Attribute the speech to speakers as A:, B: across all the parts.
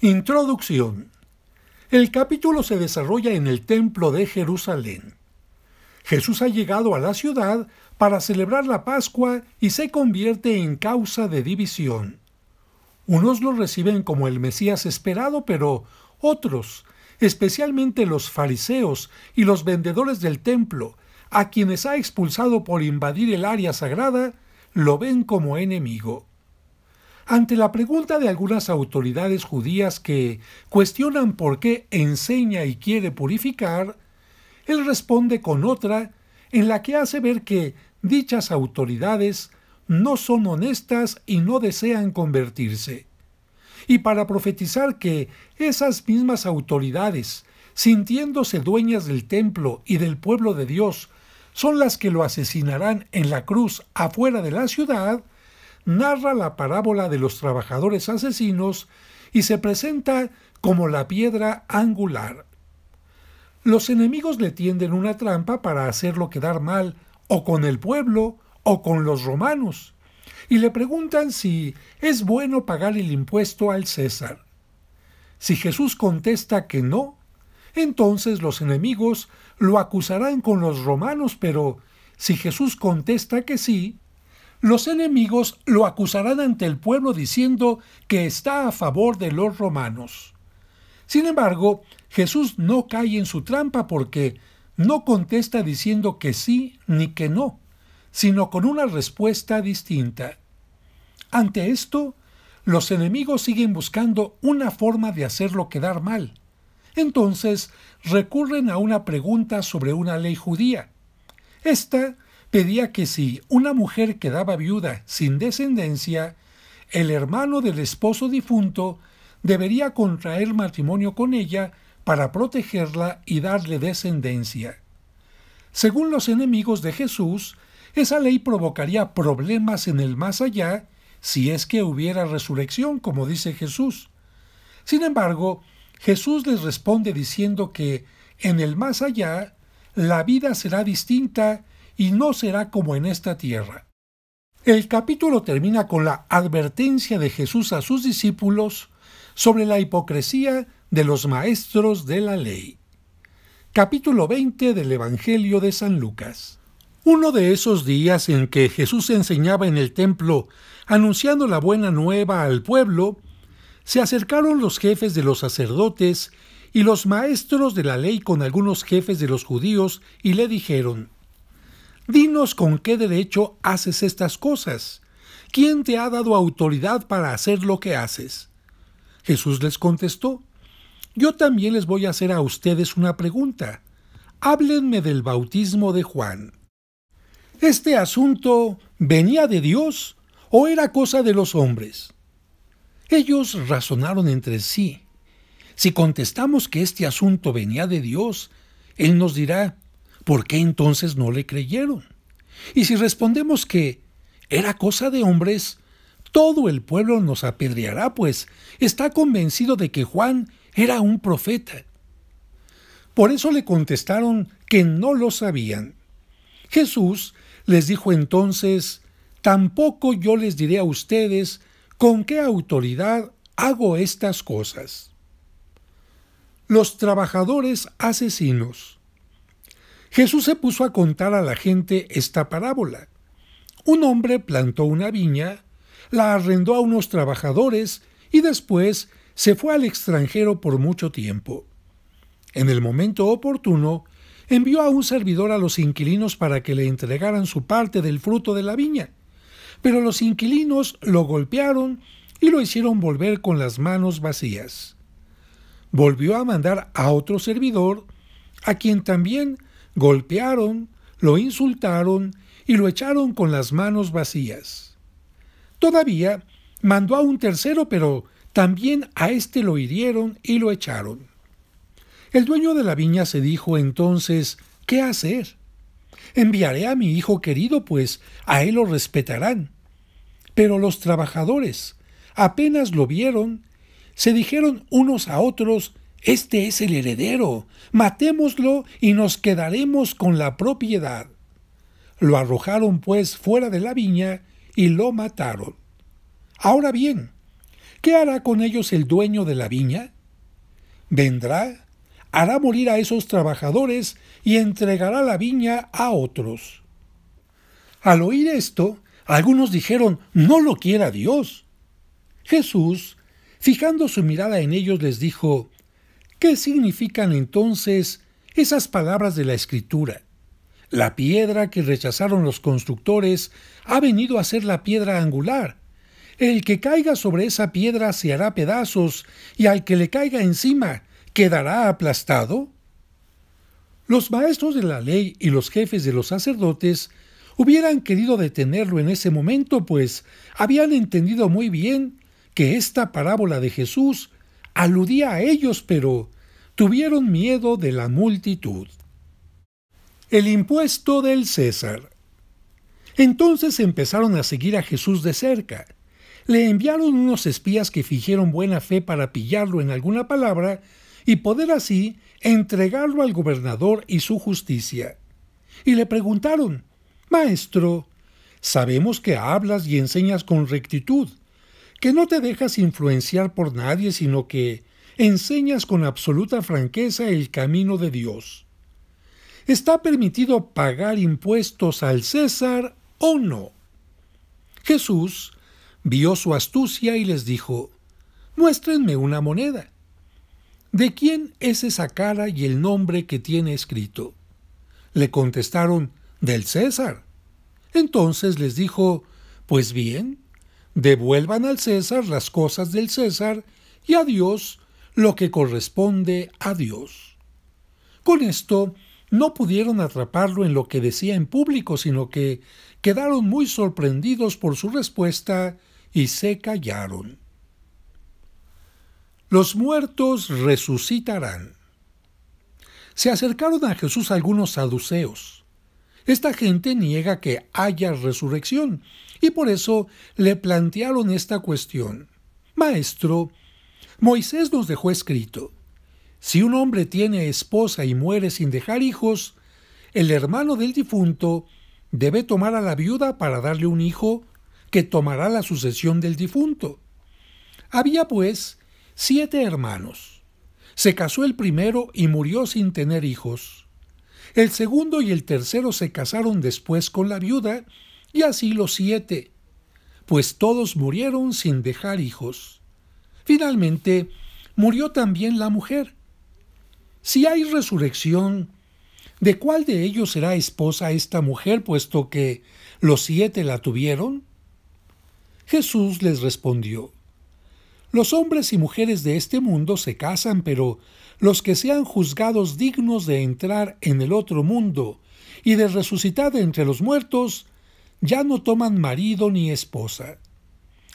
A: Introducción. El capítulo se desarrolla en el Templo de Jerusalén. Jesús ha llegado a la ciudad para celebrar la Pascua y se convierte en causa de división. Unos lo reciben como el Mesías esperado, pero otros, especialmente los fariseos y los vendedores del templo, a quienes ha expulsado por invadir el área sagrada, lo ven como enemigo. Ante la pregunta de algunas autoridades judías que cuestionan por qué enseña y quiere purificar, él responde con otra en la que hace ver que dichas autoridades no son honestas y no desean convertirse. Y para profetizar que esas mismas autoridades, sintiéndose dueñas del templo y del pueblo de Dios, son las que lo asesinarán en la cruz afuera de la ciudad, narra la parábola de los trabajadores asesinos y se presenta como la piedra angular. Los enemigos le tienden una trampa para hacerlo quedar mal o con el pueblo o con los romanos, y le preguntan si es bueno pagar el impuesto al César. Si Jesús contesta que no, entonces los enemigos lo acusarán con los romanos, pero si Jesús contesta que sí, los enemigos lo acusarán ante el pueblo diciendo que está a favor de los romanos. Sin embargo, Jesús no cae en su trampa porque no contesta diciendo que sí ni que no, sino con una respuesta distinta. Ante esto, los enemigos siguen buscando una forma de hacerlo quedar mal. Entonces recurren a una pregunta sobre una ley judía. Esta pedía que si una mujer quedaba viuda sin descendencia, el hermano del esposo difunto debería contraer matrimonio con ella para protegerla y darle descendencia. Según los enemigos de Jesús, esa ley provocaría problemas en el más allá si es que hubiera resurrección, como dice Jesús. Sin embargo, Jesús les responde diciendo que en el más allá la vida será distinta y no será como en esta tierra. El capítulo termina con la advertencia de Jesús a sus discípulos sobre la hipocresía de los maestros de la ley. Capítulo 20 del Evangelio de San Lucas. Uno de esos días en que Jesús enseñaba en el templo, anunciando la buena nueva al pueblo, se acercaron los jefes de los sacerdotes y los maestros de la ley con algunos jefes de los judíos y le dijeron, Dinos con qué derecho haces estas cosas. ¿Quién te ha dado autoridad para hacer lo que haces? Jesús les contestó, Yo también les voy a hacer a ustedes una pregunta. Háblenme del bautismo de Juan. ¿Este asunto venía de Dios o era cosa de los hombres? Ellos razonaron entre sí. Si contestamos que este asunto venía de Dios, Él nos dirá, ¿por qué entonces no le creyeron? Y si respondemos que era cosa de hombres, todo el pueblo nos apedreará, pues está convencido de que Juan era un profeta. Por eso le contestaron que no lo sabían. Jesús les dijo entonces, tampoco yo les diré a ustedes con qué autoridad hago estas cosas. Los trabajadores asesinos. Jesús se puso a contar a la gente esta parábola. Un hombre plantó una viña, la arrendó a unos trabajadores y después se fue al extranjero por mucho tiempo. En el momento oportuno, envió a un servidor a los inquilinos para que le entregaran su parte del fruto de la viña. Pero los inquilinos lo golpearon y lo hicieron volver con las manos vacías. Volvió a mandar a otro servidor, a quien también golpearon, lo insultaron y lo echaron con las manos vacías. Todavía mandó a un tercero, pero también a éste lo hirieron y lo echaron. El dueño de la viña se dijo entonces, ¿qué hacer? Enviaré a mi hijo querido, pues a él lo respetarán. Pero los trabajadores, apenas lo vieron, se dijeron unos a otros este es el heredero. Matémoslo y nos quedaremos con la propiedad. Lo arrojaron pues fuera de la viña y lo mataron. Ahora bien, ¿qué hará con ellos el dueño de la viña? Vendrá, hará morir a esos trabajadores y entregará la viña a otros. Al oír esto, algunos dijeron, no lo quiera Dios. Jesús, fijando su mirada en ellos, les dijo, ¿Qué significan entonces esas palabras de la Escritura? La piedra que rechazaron los constructores ha venido a ser la piedra angular. El que caiga sobre esa piedra se hará pedazos y al que le caiga encima quedará aplastado. Los maestros de la ley y los jefes de los sacerdotes hubieran querido detenerlo en ese momento, pues habían entendido muy bien que esta parábola de Jesús Aludía a ellos, pero tuvieron miedo de la multitud. El impuesto del César. Entonces empezaron a seguir a Jesús de cerca. Le enviaron unos espías que fijaron buena fe para pillarlo en alguna palabra y poder así entregarlo al gobernador y su justicia. Y le preguntaron, Maestro, sabemos que hablas y enseñas con rectitud, que no te dejas influenciar por nadie, sino que enseñas con absoluta franqueza el camino de Dios. ¿Está permitido pagar impuestos al César o no? Jesús vio su astucia y les dijo, muéstrenme una moneda. ¿De quién es esa cara y el nombre que tiene escrito? Le contestaron, del César. Entonces les dijo, pues bien, Devuelvan al César las cosas del César y a Dios lo que corresponde a Dios. Con esto, no pudieron atraparlo en lo que decía en público, sino que quedaron muy sorprendidos por su respuesta y se callaron. Los muertos resucitarán. Se acercaron a Jesús algunos saduceos esta gente niega que haya resurrección y por eso le plantearon esta cuestión. Maestro, Moisés nos dejó escrito, si un hombre tiene esposa y muere sin dejar hijos, el hermano del difunto debe tomar a la viuda para darle un hijo que tomará la sucesión del difunto. Había pues siete hermanos. Se casó el primero y murió sin tener hijos. El segundo y el tercero se casaron después con la viuda, y así los siete, pues todos murieron sin dejar hijos. Finalmente, murió también la mujer. Si hay resurrección, ¿de cuál de ellos será esposa esta mujer, puesto que los siete la tuvieron? Jesús les respondió, los hombres y mujeres de este mundo se casan, pero los que sean juzgados dignos de entrar en el otro mundo y de resucitar entre los muertos, ya no toman marido ni esposa.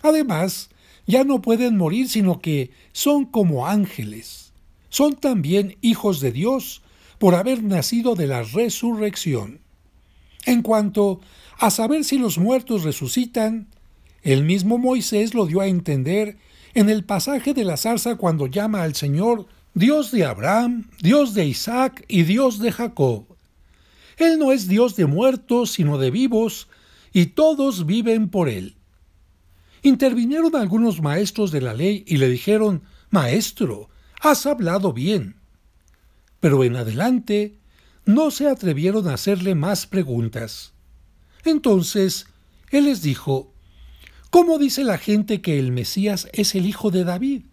A: Además, ya no pueden morir, sino que son como ángeles. Son también hijos de Dios por haber nacido de la resurrección. En cuanto a saber si los muertos resucitan, el mismo Moisés lo dio a entender en el pasaje de la zarza cuando llama al Señor Dios de Abraham, Dios de Isaac y Dios de Jacob. Él no es Dios de muertos, sino de vivos, y todos viven por Él. Intervinieron algunos maestros de la ley y le dijeron, Maestro, has hablado bien. Pero en adelante no se atrevieron a hacerle más preguntas. Entonces, Él les dijo, ¿Cómo dice la gente que el Mesías es el hijo de David?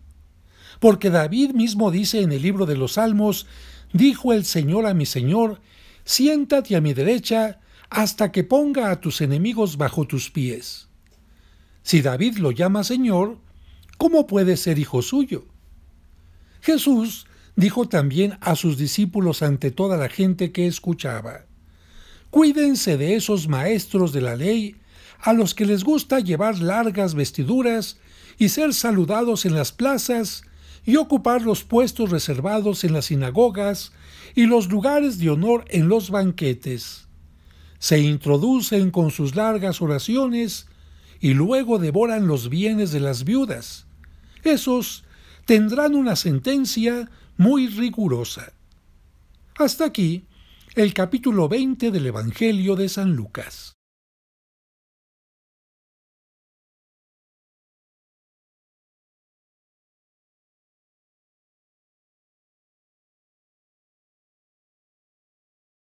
A: Porque David mismo dice en el libro de los Salmos, dijo el Señor a mi Señor, siéntate a mi derecha hasta que ponga a tus enemigos bajo tus pies. Si David lo llama Señor, ¿cómo puede ser hijo suyo? Jesús dijo también a sus discípulos ante toda la gente que escuchaba, Cuídense de esos maestros de la ley a los que les gusta llevar largas vestiduras y ser saludados en las plazas y ocupar los puestos reservados en las sinagogas y los lugares de honor en los banquetes. Se introducen con sus largas oraciones y luego devoran los bienes de las viudas. Esos tendrán una sentencia muy rigurosa. Hasta aquí el capítulo 20 del Evangelio de San Lucas.